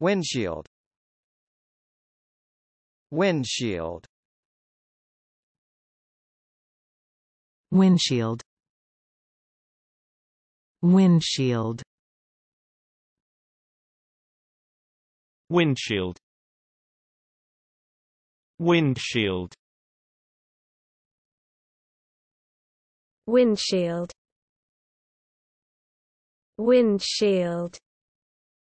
windshield windshield windshield windshield windshield windshield windshield windshield